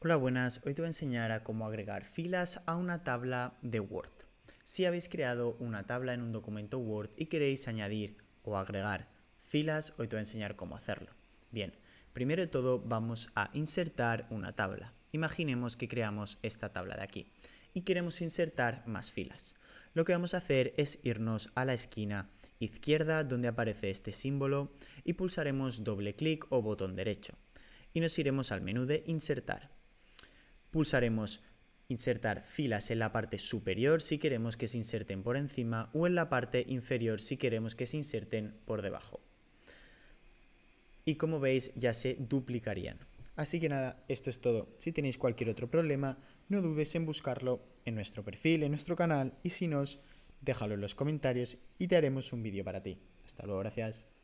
Hola buenas, hoy te voy a enseñar a cómo agregar filas a una tabla de Word. Si habéis creado una tabla en un documento Word y queréis añadir o agregar filas, hoy te voy a enseñar cómo hacerlo. Bien, primero de todo vamos a insertar una tabla. Imaginemos que creamos esta tabla de aquí y queremos insertar más filas. Lo que vamos a hacer es irnos a la esquina izquierda donde aparece este símbolo y pulsaremos doble clic o botón derecho. Y nos iremos al menú de insertar Pulsaremos insertar filas en la parte superior si queremos que se inserten por encima o en la parte inferior si queremos que se inserten por debajo. Y como veis ya se duplicarían. Así que nada, esto es todo. Si tenéis cualquier otro problema, no dudes en buscarlo en nuestro perfil, en nuestro canal y si no, déjalo en los comentarios y te haremos un vídeo para ti. Hasta luego, gracias.